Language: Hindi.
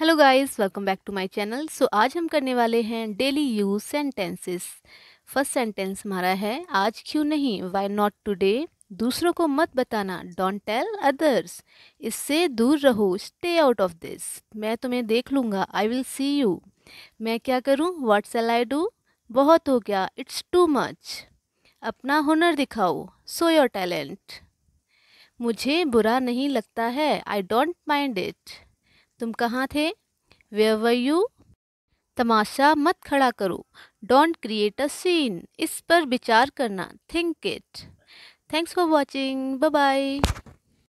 hello guys welcome back to my channel so आज हम करने वाले हैं daily use sentences first sentence हमारा है आज क्यों नहीं वाई नॉट टुडे दूसरों को मत बताना डोंट टेल अदर्स इससे दूर रहो स्टे आउट ऑफ दिस मैं तुम्हें देख लूँगा आई विल सी यू मैं क्या करूँ व्हाट्स एल आई डू बहुत हो गया इट्स टू मच अपना हुनर दिखाओ सो योर टैलेंट मुझे बुरा नहीं लगता है आई डोंट माइंड इट तुम कहाँ थे वेयर तमाशा मत खड़ा करो डोंट क्रिएट अ सीन इस पर विचार करना think it thanks for watching bye bye